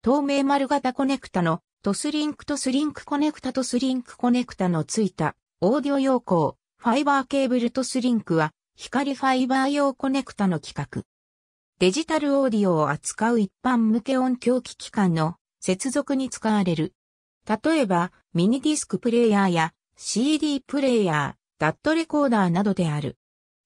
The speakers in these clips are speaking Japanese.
透明丸型コネクタのトスリンクトスリンクコネクタトスリンクコネクタのついたオーディオ用鋼ファイバーケーブルトスリンクは光ファイバー用コネクタの規格。デジタルオーディオを扱う一般向け音響機器間の接続に使われる。例えば、ミニディスクプレイヤーや CD プレイヤー、ダットレコーダーなどである。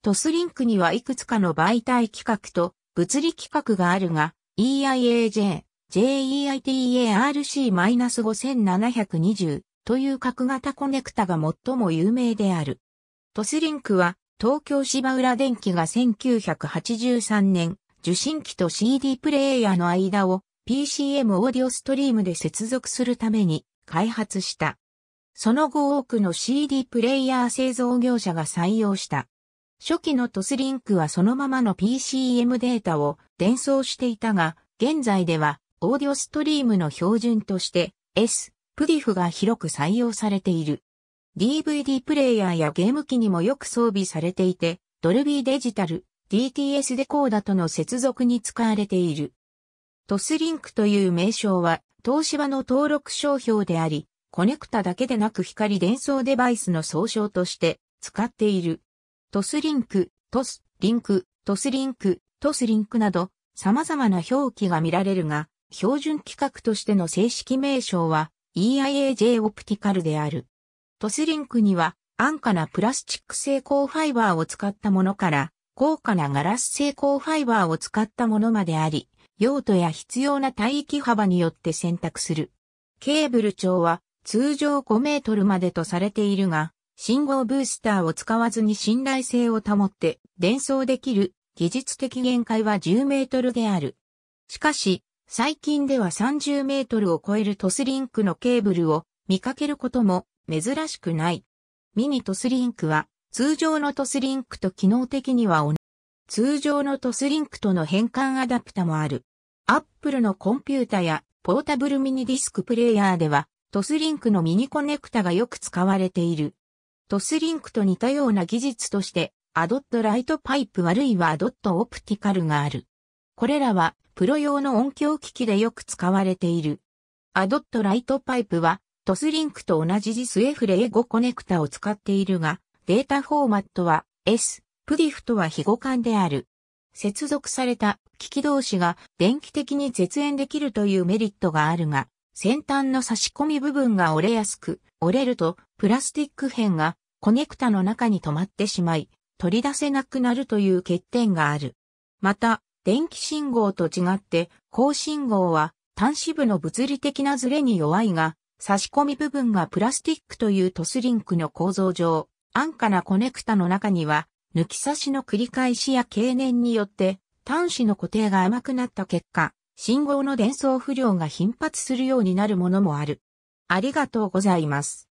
トスリンクにはいくつかの媒体規格と物理規格があるが、EIAJ、JEITARC-5720 という角型コネクタが最も有名である。トスリンクは東京芝浦電機が1983年受信機と CD プレイヤーの間を PCM オーディオストリームで接続するために開発した。その後多くの CD プレイヤー製造業者が採用した。初期のトスリンクはそのままの PCM データを伝送していたが、現在ではオーディオストリームの標準として S、プディフが広く採用されている。DVD プレイヤーやゲーム機にもよく装備されていて、ドルビーデジタル、DTS デコーダとの接続に使われている。トスリンクという名称は、東芝の登録商標であり、コネクタだけでなく光伝送デバイスの総称として使っている。トスリンク、トス、リンク、トスリンク、トスリンクなど様々な表記が見られるが、標準規格としての正式名称は EIAJ オプティカルである。トスリンクには安価なプラスチック製鋼ファイバーを使ったものから高価なガラス製鋼ファイバーを使ったものまであり、用途や必要な帯域幅によって選択する。ケーブル長は通常5メートルまでとされているが、信号ブースターを使わずに信頼性を保って伝送できる技術的限界は10メートルである。しかし、最近では30メートルを超えるトスリンクのケーブルを見かけることも珍しくない。ミニトスリンクは通常のトスリンクと機能的には同じ。通常のトスリンクとの変換アダプタもある。アップルのコンピュータやポータブルミニディスクプレイヤーではトスリンクのミニコネクタがよく使われている。トスリンクと似たような技術としてアドットライトパイプあるいはアドットオプティカルがある。これらはプロ用の音響機器でよく使われている。アドットライトパイプは、トスリンクと同じ j i s f エ5コネクタを使っているが、データフォーマットは S、プディフとは非互換である。接続された機器同士が電気的に絶縁できるというメリットがあるが、先端の差し込み部分が折れやすく、折れるとプラスティック片がコネクタの中に止まってしまい、取り出せなくなるという欠点がある。また、電気信号と違って、高信号は端子部の物理的なズレに弱いが、差し込み部分がプラスティックというトスリンクの構造上、安価なコネクタの中には、抜き差しの繰り返しや経年によって、端子の固定が甘くなった結果、信号の伝送不良が頻発するようになるものもある。ありがとうございます。